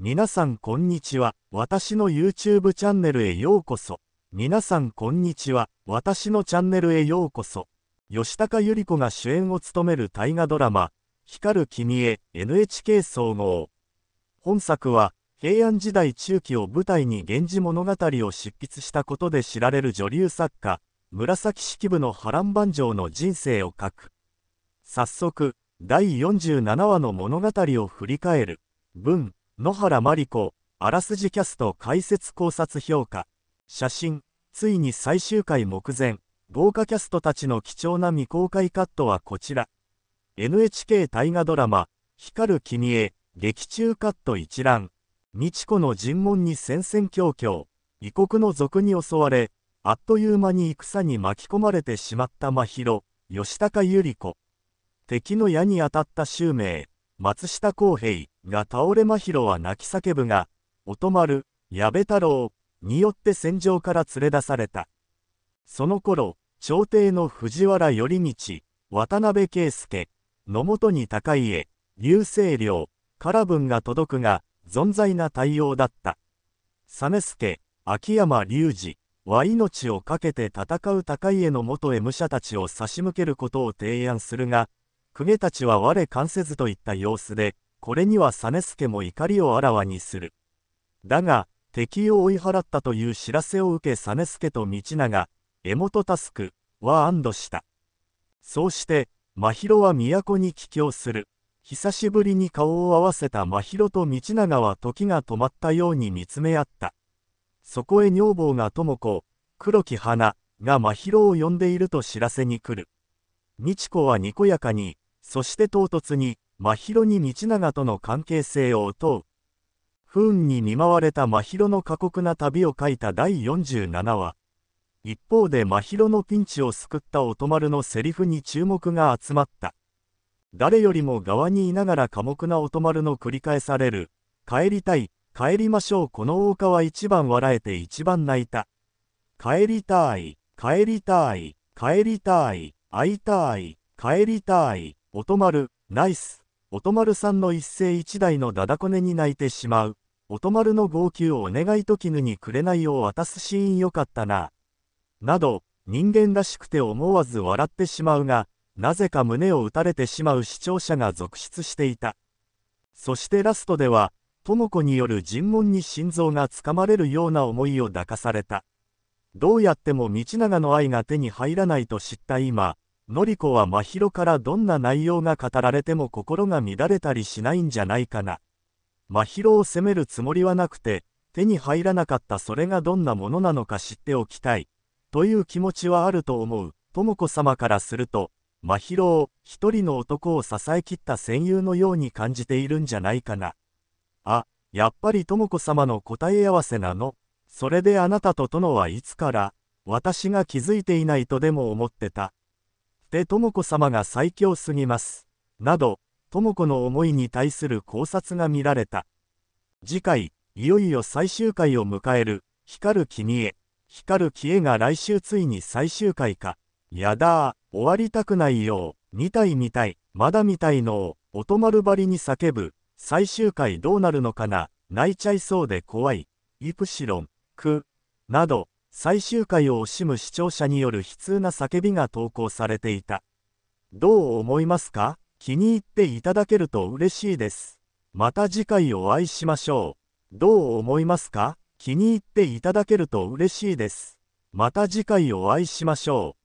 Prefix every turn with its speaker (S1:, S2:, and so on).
S1: 皆さんこんにちは。私の YouTube チャンネルへようこそ。皆さんこんにちは。私のチャンネルへようこそ。吉高由里子が主演を務める大河ドラマ、光る君へ NHK 総合。本作は、平安時代中期を舞台に源氏物語を執筆したことで知られる女流作家、紫式部の波乱万丈の人生を書く。早速、第47話の物語を振り返る。文野原真理子あらすじキャスト解説考察評価写真ついに最終回目前豪華キャストたちの貴重な未公開カットはこちら NHK 大河ドラマ「光る君へ」劇中カット一覧美智子の尋問に戦々恐々異国の賊に襲われあっという間に戦に巻き込まれてしまった真宙吉高由里子敵の矢に当たった襲名松下洸平が倒れまひろは泣き叫ぶが、音丸、矢部太郎、によって戦場から連れ出された。その頃、朝廷の藤原頼道、渡辺圭介、野本に高家、流星から文が届くが、存在な対応だった。実助、秋山隆二は命を懸けて戦う高家の元へ武者たちを差し向けることを提案するが、公家たちは我関せずといった様子で、これには実助も怒りをあらわにする。だが、敵を追い払ったという知らせを受け実助と道長、江本佑は安堵した。そうして、真宙は都に帰郷する。久しぶりに顔を合わせた真宙と道長は時が止まったように見つめ合った。そこへ女房が智子、黒木花が真宙を呼んでいると知らせに来る。美智子はにこやかに、そして唐突に、真宙に道長との関係性を問う。不運に見舞われた真宙の過酷な旅を書いた第47話。一方で真宙のピンチを救った乙丸のセリフに注目が集まった。誰よりも側にいながら寡黙な乙丸の繰り返される、帰りたい、帰りましょうこの大川一番笑えて一番泣いた。帰りたい、帰りたい、帰りたい、会いたい、帰りたい、乙丸、ナイス。音丸さんの一世一代のだだこねに泣いてしまう。音丸の号泣お願いと絹にくれないを渡すシーンよかったな。など、人間らしくて思わず笑ってしまうが、なぜか胸を打たれてしまう視聴者が続出していた。そしてラストでは、も子による尋問に心臓がつかまれるような思いを抱かされた。どうやっても道長の愛が手に入らないと知った今、典子は真宙からどんな内容が語られても心が乱れたりしないんじゃないかな。真宙を責めるつもりはなくて、手に入らなかったそれがどんなものなのか知っておきたい。という気持ちはあると思う。智子様からすると、真宙を一人の男を支えきった戦友のように感じているんじゃないかな。あ、やっぱり智子様の答え合わせなの。それであなたと殿はいつから、私が気づいていないとでも思ってた。って智子様が最強すぎます。など、智子の思いに対する考察が見られた。次回、いよいよ最終回を迎える、光る君へ。光る消えが来週ついに最終回か。やだ終わりたくないよ。見たい見たい、まだ見たいのを、ま丸張りに叫ぶ。最終回どうなるのかな、泣いちゃいそうで怖い。イプシロン、く、など、最終回を惜しむ視聴者による悲痛な叫びが投稿されていた。どう思いますか気に入っていただけると嬉しいです。また次回お会いしましょう。どう思いますか気に入っていただけると嬉しいです。また次回お会いしましょう。